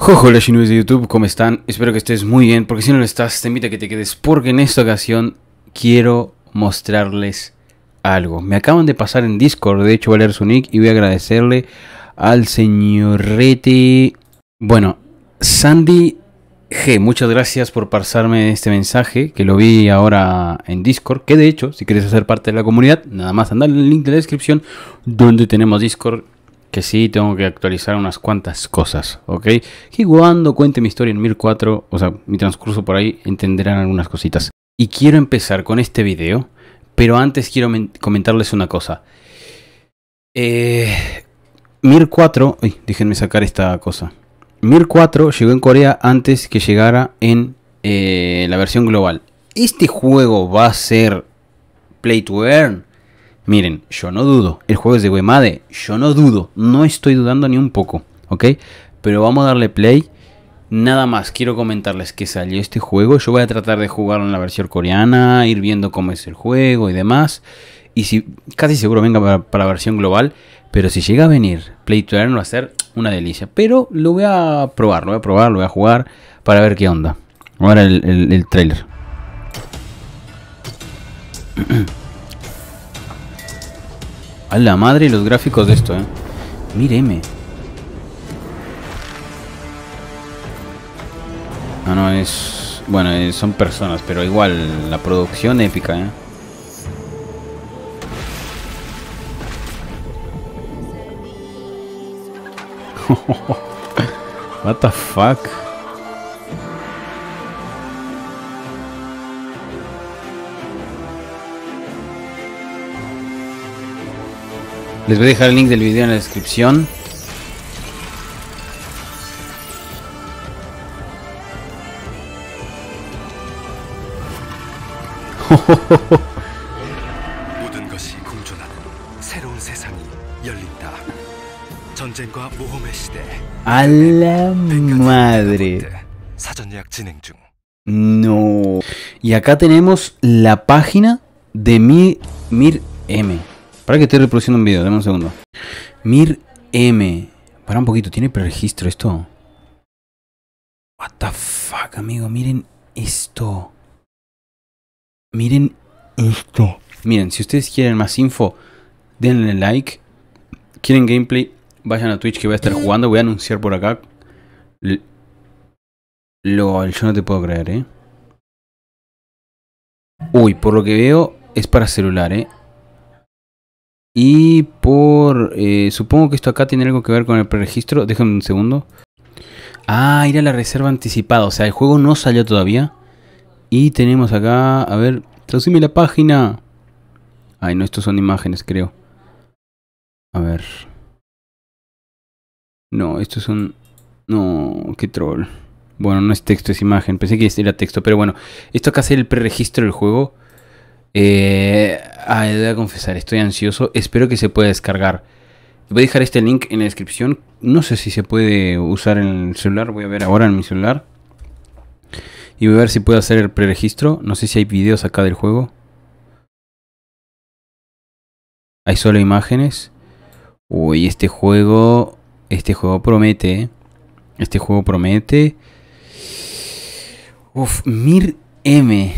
Jojo, chinos de YouTube, ¿cómo están? Espero que estés muy bien, porque si no lo estás, te invito a que te quedes, porque en esta ocasión quiero mostrarles algo. Me acaban de pasar en Discord, de hecho, leer su nick, y voy a agradecerle al señorete... Bueno, Sandy G, muchas gracias por pasarme este mensaje, que lo vi ahora en Discord, que de hecho, si quieres hacer parte de la comunidad, nada más andar en el link de la descripción, donde tenemos Discord que sí tengo que actualizar unas cuantas cosas, ¿ok? Y cuando cuente mi historia en 4, o sea, mi transcurso por ahí, entenderán algunas cositas. Y quiero empezar con este video, pero antes quiero comentarles una cosa. Eh, Mir 4, uy, déjenme sacar esta cosa. Mir 4 llegó en Corea antes que llegara en eh, la versión global. Este juego va a ser play to earn. Miren, yo no dudo. El juego es de Wemade. Yo no dudo. No estoy dudando ni un poco. ¿Ok? Pero vamos a darle play. Nada más, quiero comentarles que salió este juego. Yo voy a tratar de jugarlo en la versión coreana, ir viendo cómo es el juego y demás. Y si casi seguro venga para, la versión global. Pero si llega a venir Play to Earn va a ser una delicia. Pero lo voy a probar, lo voy a probar, lo voy a jugar para ver qué onda. Ahora el, el, el trailer. A la madre y los gráficos de esto, eh. Míreme. Ah, no, es... Bueno, son personas, pero igual, la producción épica, eh. What the fuck? Les voy a dejar el link del video en la descripción. A la madre. No. Y acá tenemos la página de Mir, Mir M. Para que esté reproduciendo un video, dame un segundo. Mir M. Para un poquito, ¿tiene preregistro esto? What the fuck, amigo, miren esto. Miren esto. Miren, si ustedes quieren más info, denle like. Quieren gameplay, vayan a Twitch que voy a estar jugando. Voy a anunciar por acá. yo no te puedo creer, eh. Uy, por lo que veo, es para celular, eh. Y por... Eh, supongo que esto acá tiene algo que ver con el preregistro. Déjenme un segundo. Ah, ir a la reserva anticipada. O sea, el juego no salió todavía. Y tenemos acá... A ver, traducime la página. Ay, no, estos son imágenes, creo. A ver. No, estos son... No, qué troll. Bueno, no es texto, es imagen. Pensé que era texto, pero bueno. Esto acá es el preregistro del juego. Eh, voy a confesar, estoy ansioso. Espero que se pueda descargar. Voy a dejar este link en la descripción. No sé si se puede usar en el celular. Voy a ver ahora en mi celular. Y voy a ver si puedo hacer el preregistro. No sé si hay videos acá del juego. Hay solo imágenes. Uy, este juego. Este juego promete. ¿eh? Este juego promete. Uf, Mir M.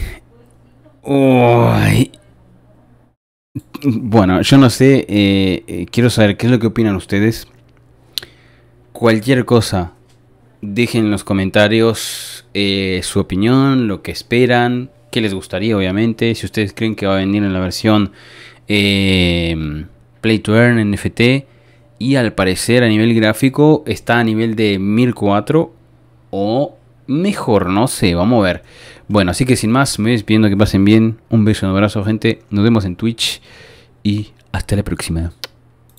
Bueno, yo no sé, eh, eh, quiero saber qué es lo que opinan ustedes. Cualquier cosa, dejen en los comentarios eh, su opinión, lo que esperan, qué les gustaría obviamente, si ustedes creen que va a venir en la versión Play to Earn NFT y al parecer a nivel gráfico está a nivel de 1004 o mejor, no sé, vamos a ver. Bueno, así que sin más, me voy despidiendo, que pasen bien. Un beso, un abrazo, gente. Nos vemos en Twitch y hasta la próxima.